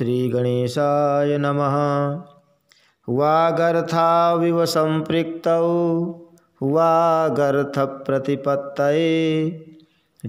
गणेशाय नमः संपृक्त वागर्थ प्रतिपत्त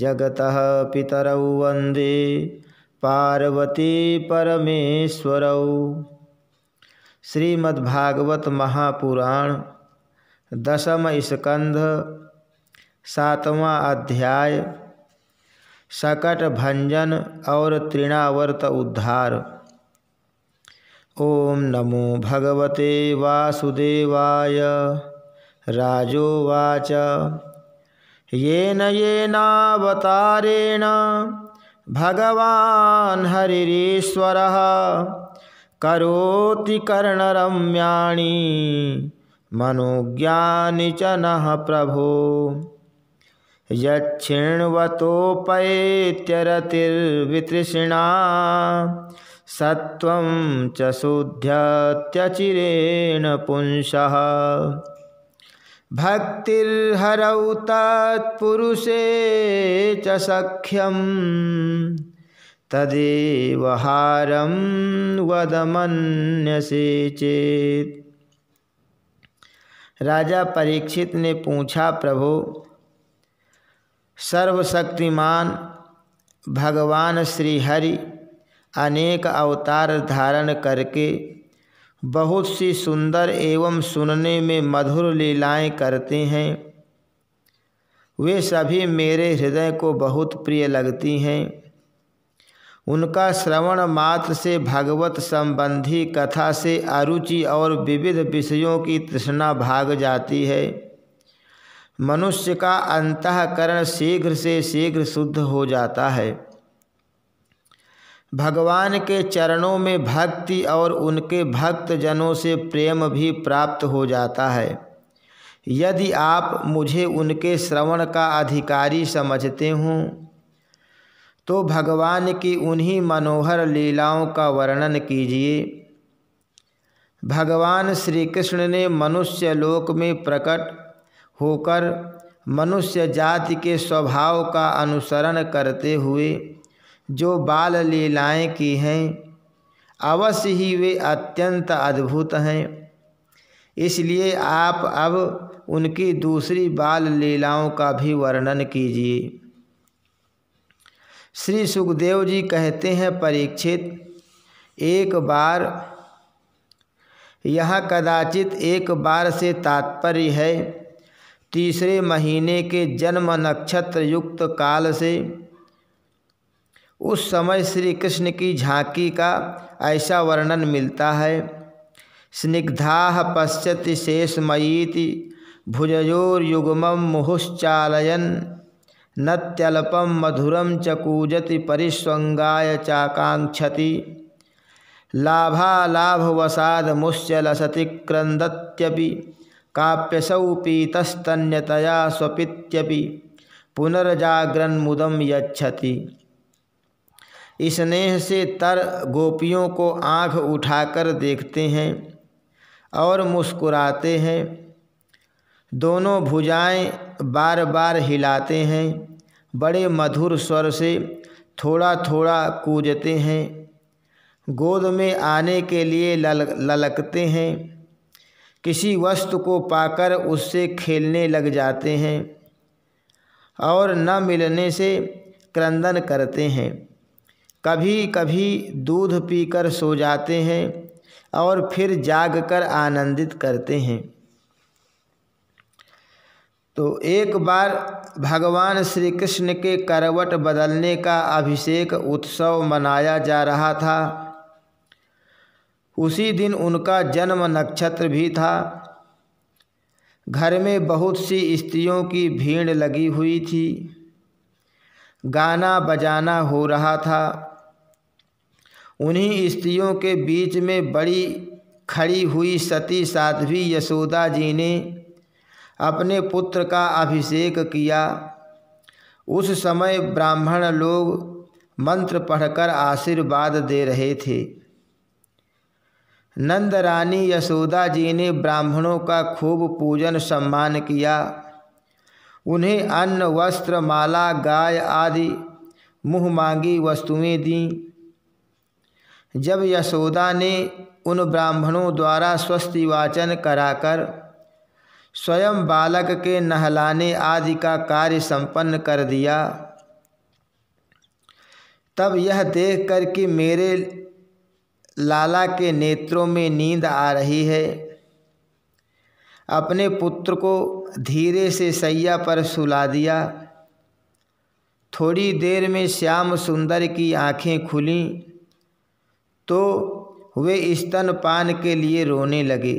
जगतः पितरौ पार्वती परमेश्वर श्रीमद्भागवत महापुराण दशम स्कंध सातवां अध्याय सकट भंजन और तृणावर्त उद्धार ओम नमो भगवते वासुदेवाय राजोवाच येन येनावतारेण भगवान् हरिरीश्वरः करोति कर्णरम्याणि मनोज्ञानि च नः प्रभो यक्षिण्वतोपैत्यरतिर्वितृष्णा सत्वं च शुद्ध्यत्यचिरेण पुंसः भक्तिर्हरौ तत्पुरुषे च सख्यं तदेव हारं वदमन्यसे चेत राजा परीक्षित ने पूछा प्रभु सर्वशक्तिमान भगवान श्री हरि अनेक अवतार धारण करके बहुत सी सुंदर एवं सुनने में मधुर लीलाएं करते हैं वे सभी मेरे हृदय को बहुत प्रिय लगती हैं उनका श्रवण मात्र से भगवत संबंधी कथा से अरुचि और विविध विषयों की तृष्णा भाग जाती है मनुष्य का अंतकरण शीघ्र से शीघ्र शुद्ध हो जाता है भगवान के चरणों में भक्ति और उनके भक्तजनों से प्रेम भी प्राप्त हो जाता है यदि आप मुझे उनके श्रवण का अधिकारी समझते हों तो भगवान की उन्हीं मनोहर लीलाओं का वर्णन कीजिए भगवान श्री कृष्ण ने मनुष्य लोक में प्रकट होकर मनुष्य जाति के स्वभाव का अनुसरण करते हुए जो बाल लीलाएँ की हैं अवश्य ही वे अत्यंत अद्भुत हैं इसलिए आप अब उनकी दूसरी बाल लीलाओं का भी वर्णन कीजिए श्री सुखदेव जी कहते हैं परीक्षित एक बार यह कदाचित एक बार से तात्पर्य है तीसरे महीने के जन्म नक्षत्र युक्त काल से उस समय श्री कृष्ण की झांकी का ऐसा वर्णन मिलता है स्निग्धा पश्यति शेषमयीति भुजोर्युग्म मुहुश्चालयन नत्यल्पम मधुरम च कूजति परिस्वंगाय चाकांक्षति लाभालाभवसाद मुश्चलसति क्रंदत्यपि काप्यसौ पीतस्तन्यतया पुनर्जागरण मुदम यछति स्नेह से तर गोपियों को आँख उठाकर देखते हैं और मुस्कुराते हैं दोनों भुजाएं बार बार हिलाते हैं बड़े मधुर स्वर से थोड़ा थोड़ा कूजते हैं गोद में आने के लिए लल ललकते हैं किसी वस्तु को पाकर उससे खेलने लग जाते हैं और न मिलने से क्रंदन करते हैं कभी कभी दूध पीकर सो जाते हैं और फिर जागकर आनंदित करते हैं तो एक बार भगवान श्री कृष्ण के करवट बदलने का अभिषेक उत्सव मनाया जा रहा था उसी दिन उनका जन्म नक्षत्र भी था घर में बहुत सी स्त्रियों की भीड़ लगी हुई थी गाना बजाना हो रहा था उन्हीं स्त्रियों के बीच में बड़ी खड़ी हुई सती साध्वी यशोदा जी ने अपने पुत्र का अभिषेक किया उस समय ब्राह्मण लोग मंत्र पढ़कर आशीर्वाद दे रहे थे नंद रानी यशोदा जी ने ब्राह्मणों का खूब पूजन सम्मान किया उन्हें अन्न वस्त्र माला गाय आदि मुँह मांगी वस्तुएं दीं जब यशोदा ने उन ब्राह्मणों द्वारा स्वस्ति वाचन कराकर स्वयं बालक के नहलाने आदि का कार्य संपन्न कर दिया तब यह देखकर कि मेरे लाला के नेत्रों में नींद आ रही है अपने पुत्र को धीरे से सैया पर सुला दिया थोड़ी देर में श्याम सुंदर की आंखें खुलीं तो वे स्तनपान के लिए रोने लगे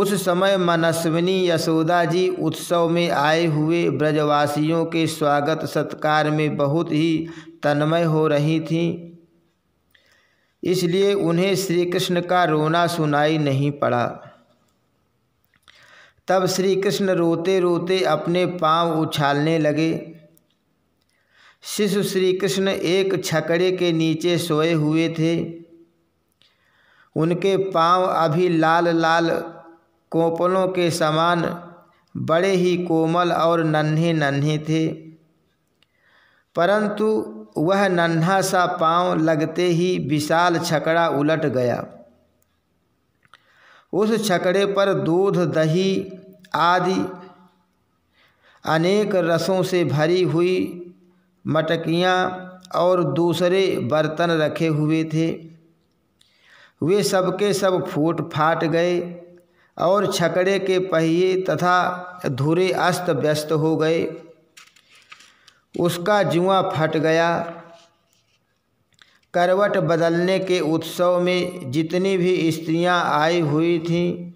उस समय मनस्विनी यशोदा जी उत्सव में आए हुए ब्रजवासियों के स्वागत सत्कार में बहुत ही तन्मय हो रही थीं इसलिए उन्हें श्री कृष्ण का रोना सुनाई नहीं पड़ा तब श्री कृष्ण रोते रोते अपने पांव उछालने लगे शिशु श्री कृष्ण एक छकड़े के नीचे सोए हुए थे उनके पांव अभी लाल लाल कोपलों के समान बड़े ही कोमल और नन्हे नन्हे थे परंतु वह नन्हा सा पांव लगते ही विशाल छकड़ा उलट गया उस छकड़े पर दूध दही आदि अनेक रसों से भरी हुई मटकियाँ और दूसरे बर्तन रखे हुए थे वे सबके सब फूट फाट गए और छकड़े के पहिए तथा धुरे अस्त व्यस्त हो गए उसका जुआ फट गया करवट बदलने के उत्सव में जितनी भी स्त्रियां आई हुई थीं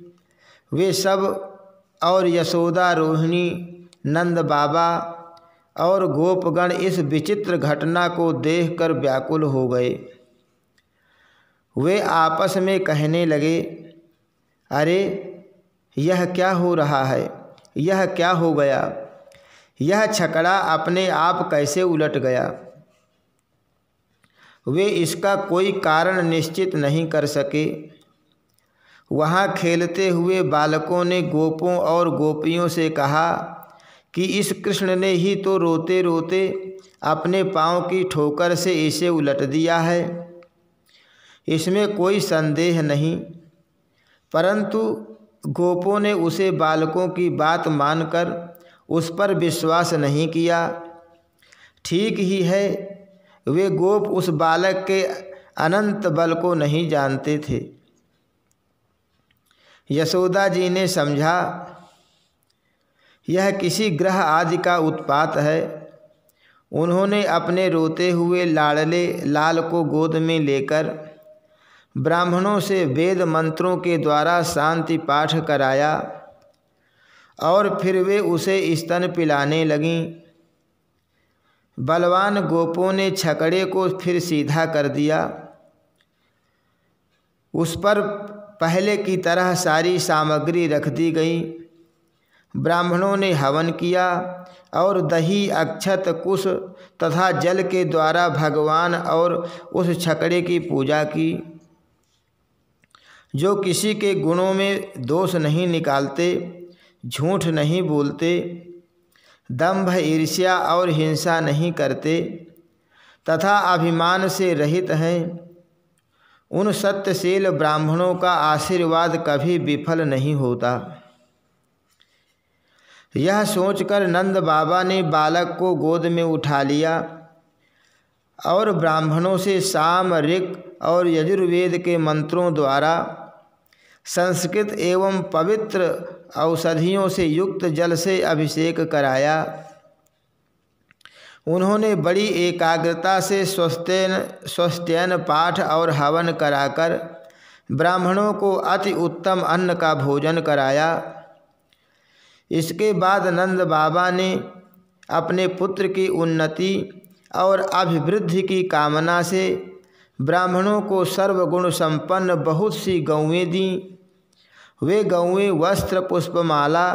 वे सब और यशोदा रोहिणी नंद बाबा और गोपगण इस विचित्र घटना को देखकर व्याकुल हो गए वे आपस में कहने लगे अरे यह क्या हो रहा है यह क्या हो गया यह छकड़ा अपने आप कैसे उलट गया वे इसका कोई कारण निश्चित नहीं कर सके वहाँ खेलते हुए बालकों ने गोपों और गोपियों से कहा कि इस कृष्ण ने ही तो रोते रोते अपने पाँव की ठोकर से इसे उलट दिया है इसमें कोई संदेह नहीं परंतु गोपों ने उसे बालकों की बात मानकर उस पर विश्वास नहीं किया ठीक ही है वे गोप उस बालक के अनंत बल को नहीं जानते थे यशोदा जी ने समझा यह किसी ग्रह आदि का उत्पात है उन्होंने अपने रोते हुए लाड़ले लाल को गोद में लेकर ब्राह्मणों से वेद मंत्रों के द्वारा शांति पाठ कराया और फिर वे उसे स्तन पिलाने लगीं बलवान गोपों ने छकड़े को फिर सीधा कर दिया उस पर पहले की तरह सारी सामग्री रख दी गई ब्राह्मणों ने हवन किया और दही अक्षत कुश तथा जल के द्वारा भगवान और उस छकड़े की पूजा की जो किसी के गुणों में दोष नहीं निकालते झूठ नहीं बोलते दंभ ईर्ष्या और हिंसा नहीं करते तथा अभिमान से रहित हैं उन सत्यशील ब्राह्मणों का आशीर्वाद कभी विफल नहीं होता यह सोचकर नंद बाबा ने बालक को गोद में उठा लिया और ब्राह्मणों से साम ऋक और यजुर्वेद के मंत्रों द्वारा संस्कृत एवं पवित्र औषधियों से युक्त जल से अभिषेक कराया उन्होंने बड़ी एकाग्रता से स्वस्थैन स्वस्तन पाठ और हवन कराकर ब्राह्मणों को अति उत्तम अन्न का भोजन कराया इसके बाद नंद बाबा ने अपने पुत्र की उन्नति और अभिवृद्धि की कामना से ब्राह्मणों को सर्वगुण संपन्न बहुत सी गौएँ दीं वे गऊँ वस्त्र पुष्पमाला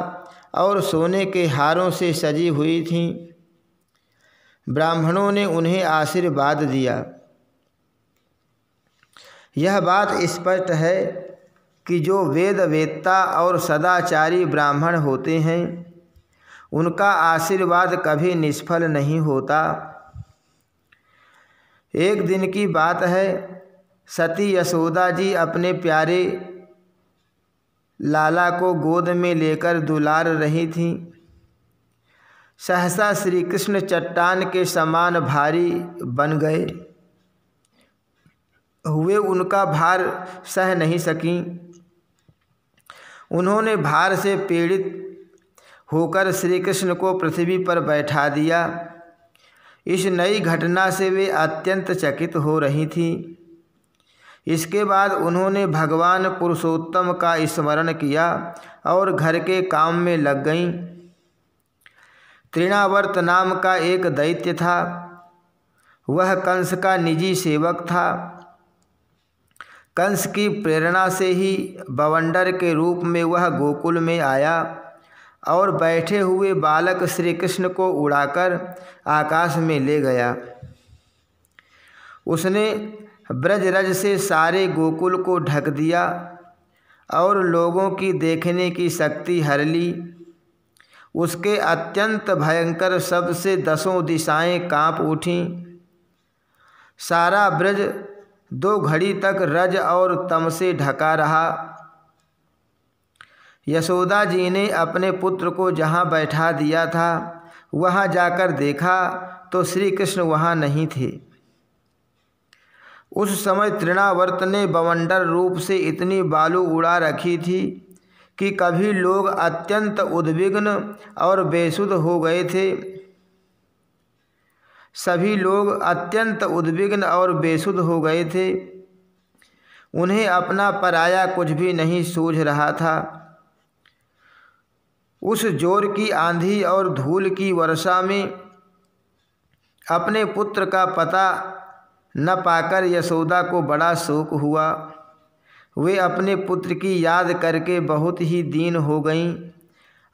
और सोने के हारों से सजी हुई थीं ब्राह्मणों ने उन्हें आशीर्वाद दिया यह बात स्पष्ट है कि जो वेद वेदता और सदाचारी ब्राह्मण होते हैं उनका आशीर्वाद कभी निष्फल नहीं होता एक दिन की बात है सती यशोदा जी अपने प्यारे लाला को गोद में लेकर दुलार रही थीं सहसा श्री कृष्ण चट्टान के समान भारी बन गए हुए उनका भार सह नहीं सकी उन्होंने भार से पीड़ित होकर श्री कृष्ण को पृथ्वी पर बैठा दिया इस नई घटना से वे अत्यंत चकित हो रही थीं इसके बाद उन्होंने भगवान पुरुषोत्तम का स्मरण किया और घर के काम में लग गईं त्रिणावर्त नाम का एक दैत्य था वह कंस का निजी सेवक था कंस की प्रेरणा से ही बवंडर के रूप में वह गोकुल में आया और बैठे हुए बालक श्री कृष्ण को उड़ाकर आकाश में ले गया उसने ब्रज रज से सारे गोकुल को ढक दिया और लोगों की देखने की शक्ति हर ली उसके अत्यंत भयंकर शब्द से दसों दिशाएं कांप उठीं सारा ब्रज दो घड़ी तक रज और तम से ढका रहा यशोदा जी ने अपने पुत्र को जहाँ बैठा दिया था वहाँ जाकर देखा तो श्री कृष्ण वहाँ नहीं थे उस समय तृणावर्त ने बवंडर रूप से इतनी बालू उड़ा रखी थी कि कभी लोग अत्यंत उद्विग्न और बेसुध हो गए थे सभी लोग अत्यंत उद्विग्न और बेसुध हो गए थे उन्हें अपना पराया कुछ भी नहीं सूझ रहा था उस जोर की आंधी और धूल की वर्षा में अपने पुत्र का पता न पाकर यशोदा को बड़ा शोक हुआ वे अपने पुत्र की याद करके बहुत ही दीन हो गईं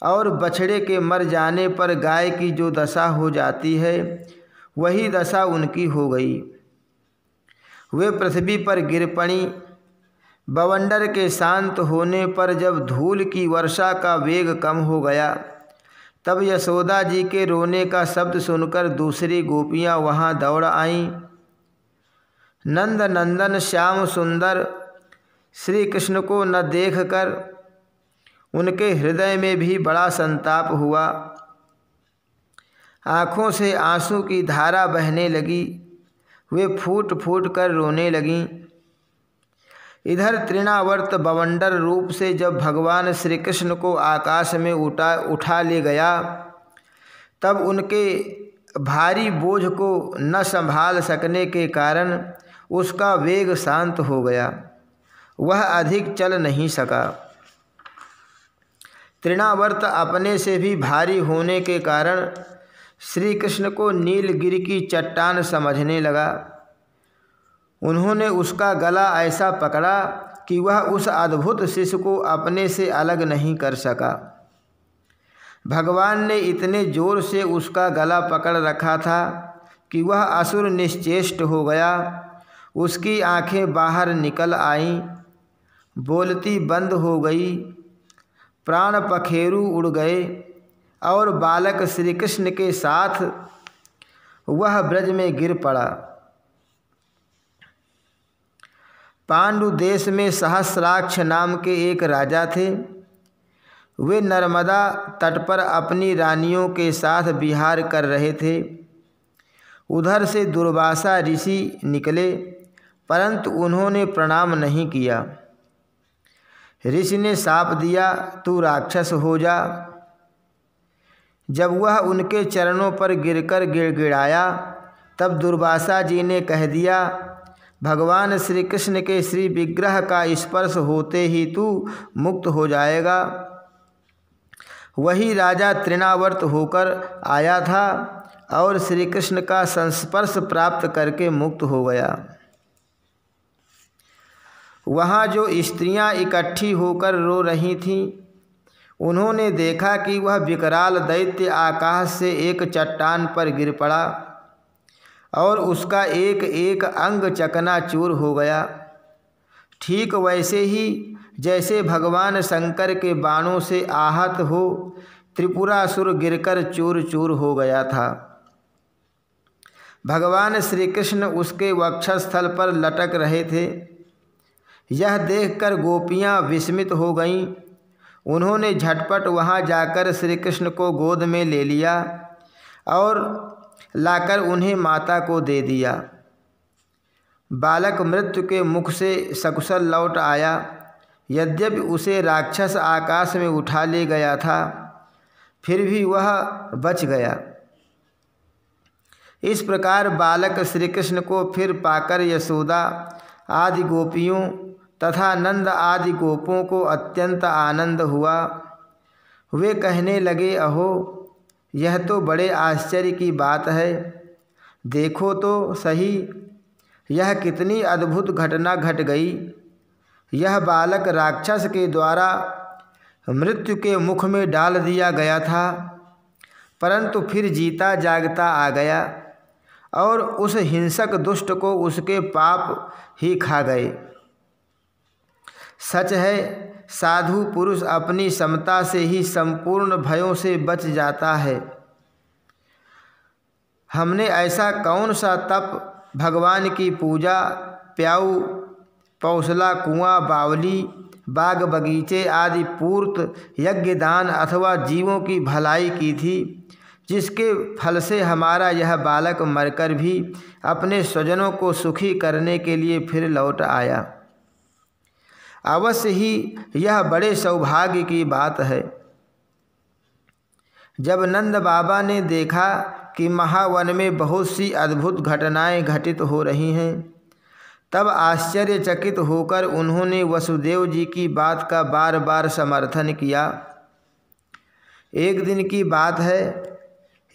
और बछड़े के मर जाने पर गाय की जो दशा हो जाती है वही दशा उनकी हो गई वे पृथ्वी पर गिर पड़ी बवंडर के शांत होने पर जब धूल की वर्षा का वेग कम हो गया तब यशोदा जी के रोने का शब्द सुनकर दूसरी गोपियां वहां दौड़ आईं नंद नंदन श्याम सुंदर श्री कृष्ण को न देखकर उनके हृदय में भी बड़ा संताप हुआ आँखों से आंसू की धारा बहने लगी वे फूट फूट कर रोने लगीं इधर त्रिनावर्त बवंडर रूप से जब भगवान श्री कृष्ण को आकाश में उठा उठा ले गया तब उनके भारी बोझ को न संभाल सकने के कारण उसका वेग शांत हो गया वह अधिक चल नहीं सका तृणावर्त अपने से भी भारी होने के कारण श्री कृष्ण को नीलगिर की चट्टान समझने लगा उन्होंने उसका गला ऐसा पकड़ा कि वह उस अद्भुत शिशु को अपने से अलग नहीं कर सका भगवान ने इतने जोर से उसका गला पकड़ रखा था कि वह असुर निश्चेष्ट हो गया उसकी आंखें बाहर निकल आईं बोलती बंद हो गई प्राण पखेरु उड़ गए और बालक श्री कृष्ण के साथ वह ब्रज में गिर पड़ा पांडु देश में सहस्राक्ष नाम के एक राजा थे वे नर्मदा तट पर अपनी रानियों के साथ विहार कर रहे थे उधर से दुर्वासा ऋषि निकले परंतु उन्होंने प्रणाम नहीं किया ऋषि ने साप दिया तू राक्षस हो जा जब वह उनके चरणों पर गिरकर गिड़गिड़ाया तब दुर्वासा जी ने कह दिया भगवान श्री कृष्ण के श्री विग्रह का स्पर्श होते ही तू मुक्त हो जाएगा वही राजा त्रिनावर्त होकर आया था और श्री कृष्ण का संस्पर्श प्राप्त करके मुक्त हो गया वहाँ जो स्त्रियाँ इकट्ठी होकर रो रही थीं उन्होंने देखा कि वह विकराल दैत्य आकाश से एक चट्टान पर गिर पड़ा और उसका एक एक अंग चकना चूर हो गया ठीक वैसे ही जैसे भगवान शंकर के बाणों से आहत हो त्रिपुरासुर गिरकर चूर चूर हो गया था भगवान श्री कृष्ण उसके वक्षस्थल पर लटक रहे थे यह देखकर गोपियाँ विस्मित हो गईं उन्होंने झटपट वहाँ जाकर श्री कृष्ण को गोद में ले लिया और लाकर उन्हें माता को दे दिया बालक मृत्यु के मुख से सकुशल लौट आया यद्यपि उसे राक्षस आकाश में उठा ले गया था फिर भी वह बच गया इस प्रकार बालक श्री कृष्ण को फिर पाकर यशोदा आदि गोपियों तथा नंद आदि गोपों को अत्यंत आनंद हुआ वे कहने लगे अहो यह तो बड़े आश्चर्य की बात है देखो तो सही यह कितनी अद्भुत घटना घट गई यह बालक राक्षस के द्वारा मृत्यु के मुख में डाल दिया गया था परंतु फिर जीता जागता आ गया और उस हिंसक दुष्ट को उसके पाप ही खा गए सच है साधु पुरुष अपनी समता से ही संपूर्ण भयों से बच जाता है हमने ऐसा कौन सा तप भगवान की पूजा प्याऊ पौसला कुआं बावली बाग बगीचे आदि पूर्त यज्ञ दान अथवा जीवों की भलाई की थी जिसके फल से हमारा यह बालक मरकर भी अपने स्वजनों को सुखी करने के लिए फिर लौट आया अवश्य ही यह बड़े सौभाग्य की बात है जब नंद बाबा ने देखा कि महावन में बहुत सी अद्भुत घटनाएं घटित हो रही हैं तब आश्चर्यचकित होकर उन्होंने वसुदेव जी की बात का बार बार समर्थन किया एक दिन की बात है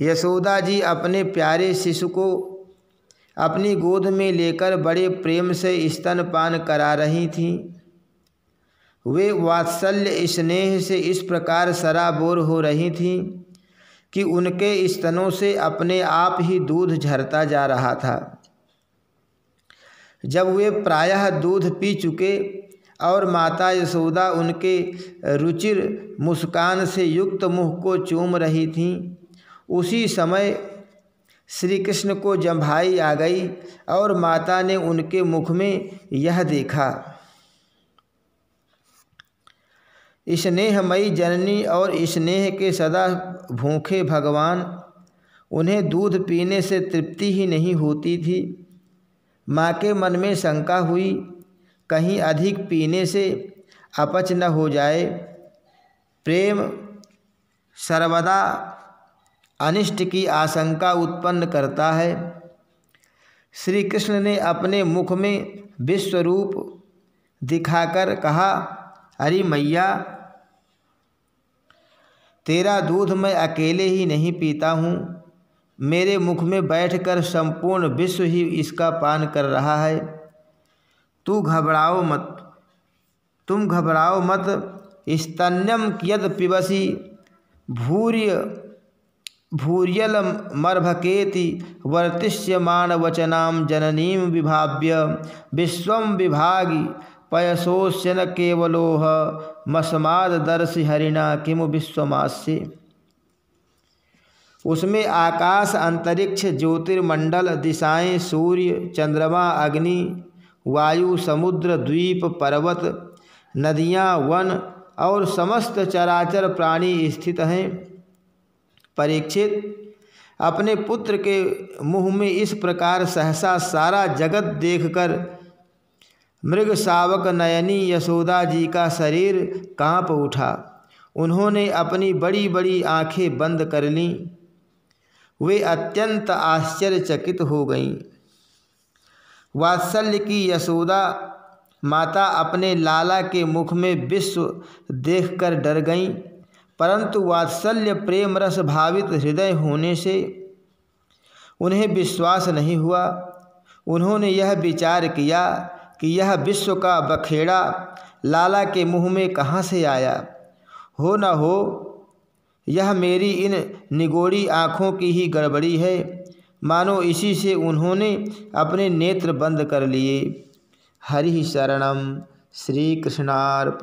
यशोदा जी अपने प्यारे शिशु को अपनी गोद में लेकर बड़े प्रेम से स्तनपान करा रही थीं वे वात्सल्य स्नेह से इस प्रकार सराबोर हो रही थीं कि उनके स्तनों से अपने आप ही दूध झरता जा रहा था जब वे प्रायः दूध पी चुके और माता यशोदा उनके रुचिर मुस्कान से युक्त मुख को चूम रही थीं उसी समय श्री कृष्ण को जम्भाई आ गई और माता ने उनके मुख में यह देखा स्नेहमयी जननी और स्नेह के सदा भूखे भगवान उन्हें दूध पीने से तृप्ति ही नहीं होती थी माँ के मन में शंका हुई कहीं अधिक पीने से अपच न हो जाए प्रेम सर्वदा अनिष्ट की आशंका उत्पन्न करता है श्री कृष्ण ने अपने मुख में विश्वरूप दिखाकर कहा अरे मैया तेरा दूध मैं अकेले ही नहीं पीता हूँ मेरे मुख में बैठकर संपूर्ण विश्व ही इसका पान कर रहा है तू घबराओ मत तुम घबराओ मत स्तन्यम कियत पिबसी भूर्य भूर्यल मर्भकेति वर्तिष्यमाण वचनाम जननीम विभाव्य विश्व विभागी पयसोस्य न केवलोह दर्श हरिणा किम विश्वमास्य उसमें आकाश अंतरिक्ष ज्योतिर्मंडल दिशाएं सूर्य चंद्रमा अग्नि वायु समुद्र द्वीप पर्वत नदियाँ वन और समस्त चराचर प्राणी स्थित हैं परीक्षित अपने पुत्र के मुँह में इस प्रकार सहसा सारा जगत देखकर मृग सावक नयनी यशोदा जी का शरीर कांप उठा उन्होंने अपनी बड़ी बड़ी आंखें बंद कर लीं वे अत्यंत आश्चर्यचकित हो गईं वात्सल्य की यशोदा माता अपने लाला के मुख में विश्व देखकर डर गईं परंतु वात्सल्य प्रेम रस भावित हृदय होने से उन्हें विश्वास नहीं हुआ उन्होंने यह विचार किया कि यह विश्व का बखेड़ा लाला के मुंह में कहाँ से आया हो न हो यह मेरी इन निगोड़ी आँखों की ही गड़बड़ी है मानो इसी से उन्होंने अपने नेत्र बंद कर लिए हरि शरणम श्री कृष्णार्पणमस्तु